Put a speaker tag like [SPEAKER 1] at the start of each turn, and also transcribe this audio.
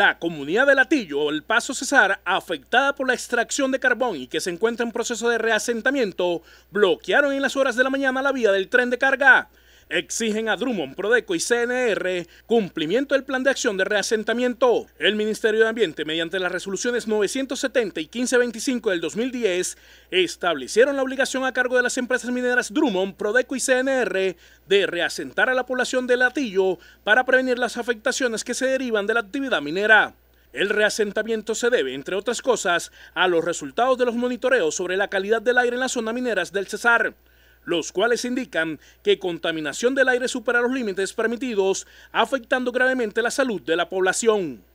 [SPEAKER 1] La comunidad de Latillo El Paso Cesar, afectada por la extracción de carbón y que se encuentra en proceso de reasentamiento, bloquearon en las horas de la mañana la vía del tren de carga. Exigen a Drummond, Prodeco y CNR cumplimiento del plan de acción de reasentamiento. El Ministerio de Ambiente, mediante las resoluciones 970 y 1525 del 2010, establecieron la obligación a cargo de las empresas mineras Drummond, Prodeco y CNR de reasentar a la población de Latillo para prevenir las afectaciones que se derivan de la actividad minera. El reasentamiento se debe, entre otras cosas, a los resultados de los monitoreos sobre la calidad del aire en las zonas mineras del Cesar los cuales indican que contaminación del aire supera los límites permitidos, afectando gravemente la salud de la población.